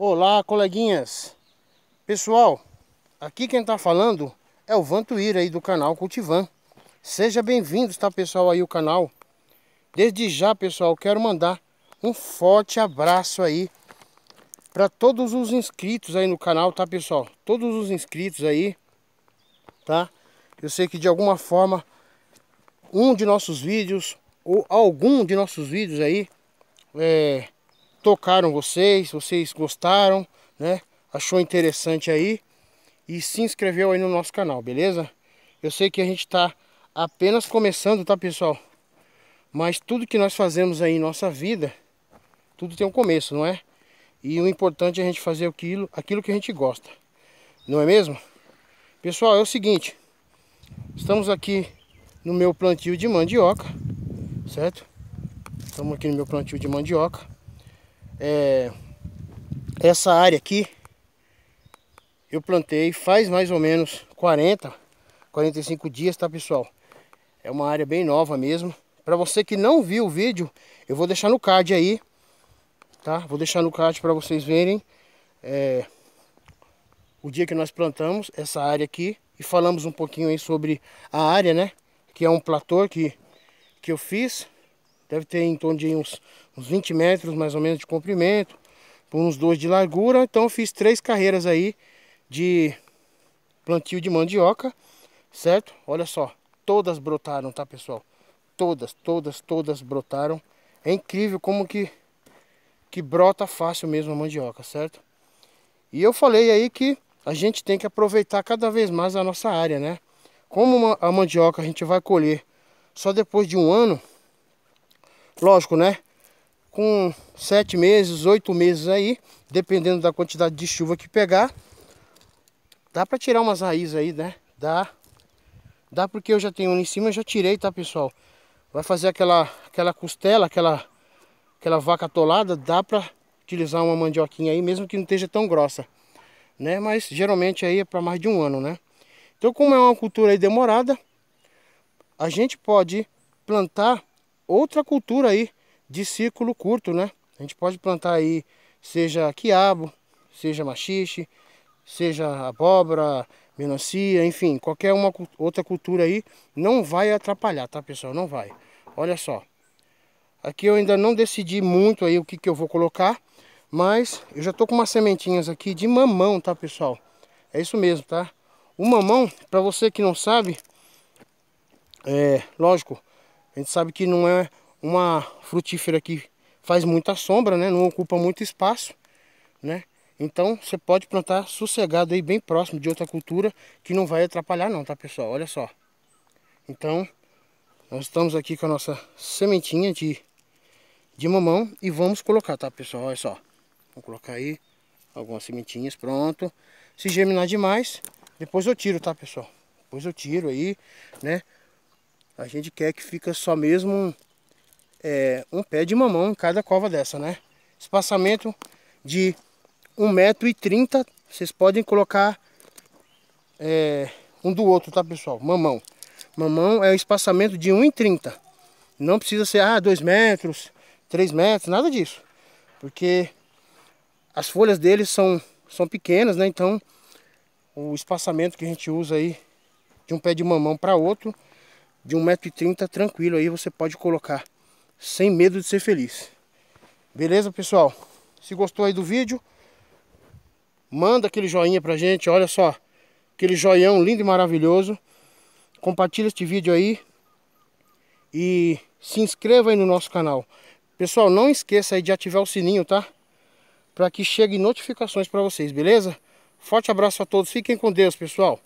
Olá, coleguinhas. Pessoal, aqui quem está falando é o Vantuir aí do canal Cultivan. Seja bem vindo tá, pessoal, aí o canal. Desde já, pessoal, quero mandar um forte abraço aí para todos os inscritos aí no canal, tá, pessoal? Todos os inscritos aí, tá? Eu sei que de alguma forma um de nossos vídeos ou algum de nossos vídeos aí é, tocaram vocês, vocês gostaram, né? Achou interessante aí e se inscreveu aí no nosso canal, beleza? Eu sei que a gente tá apenas começando, tá, pessoal? Mas tudo que nós fazemos aí em nossa vida, tudo tem um começo, não é? E o importante é a gente fazer aquilo, aquilo que a gente gosta. Não é mesmo? Pessoal, é o seguinte. Estamos aqui no meu plantio de mandioca, certo? Estamos aqui no meu plantio de mandioca é, essa área aqui eu plantei faz mais ou menos 40, 45 dias, tá pessoal? É uma área bem nova mesmo. Para você que não viu o vídeo, eu vou deixar no card aí, tá? Vou deixar no card para vocês verem é, o dia que nós plantamos essa área aqui e falamos um pouquinho aí sobre a área, né? Que é um platô que, que eu fiz Deve ter em torno de uns, uns 20 metros mais ou menos de comprimento, por uns dois de largura. Então fiz três carreiras aí de plantio de mandioca, certo? Olha só, todas brotaram, tá pessoal? Todas, todas, todas brotaram. É incrível como que, que brota fácil mesmo a mandioca, certo? E eu falei aí que a gente tem que aproveitar cada vez mais a nossa área, né? Como a mandioca a gente vai colher só depois de um ano, lógico, né? Com sete meses, oito meses aí, dependendo da quantidade de chuva que pegar, dá para tirar umas raízes aí, né? Dá. Dá porque eu já tenho um em cima, já tirei, tá, pessoal? Vai fazer aquela, aquela costela, aquela, aquela vaca atolada, dá para utilizar uma mandioquinha aí, mesmo que não esteja tão grossa, né? Mas geralmente aí é para mais de um ano, né? Então, como é uma cultura demorada, a gente pode plantar outra cultura aí de círculo curto, né? A gente pode plantar aí, seja quiabo, seja machixe, seja abóbora, melancia, enfim, qualquer uma outra cultura aí, não vai atrapalhar, tá pessoal? Não vai. Olha só. Aqui eu ainda não decidi muito aí o que, que eu vou colocar, mas eu já tô com umas sementinhas aqui de mamão, tá pessoal? É isso mesmo, tá? O mamão, para você que não sabe, é, lógico, a gente sabe que não é uma frutífera que faz muita sombra, né? Não ocupa muito espaço, né? Então você pode plantar sossegado aí bem próximo de outra cultura que não vai atrapalhar não, tá pessoal? Olha só. Então nós estamos aqui com a nossa sementinha de, de mamão e vamos colocar, tá pessoal? Olha só. Vou colocar aí algumas sementinhas, pronto. Se germinar demais, depois eu tiro, tá pessoal? Depois eu tiro aí, né? A gente quer que fica só mesmo é, um pé de mamão em cada cova dessa, né? Espaçamento de 1,30m. Vocês podem colocar é, um do outro, tá pessoal? Mamão. Mamão é o espaçamento de 1,30. Não precisa ser, ah, 2 metros, 3 metros, nada disso. Porque as folhas deles são, são pequenas, né? Então, o espaçamento que a gente usa aí de um pé de mamão para outro de 1,30m tranquilo aí você pode colocar sem medo de ser feliz. Beleza, pessoal? Se gostou aí do vídeo, manda aquele joinha pra gente, olha só. Aquele joião lindo e maravilhoso. Compartilha este vídeo aí e se inscreva aí no nosso canal. Pessoal, não esqueça aí de ativar o sininho, tá? Para que chegue notificações para vocês, beleza? Forte abraço a todos, fiquem com Deus, pessoal.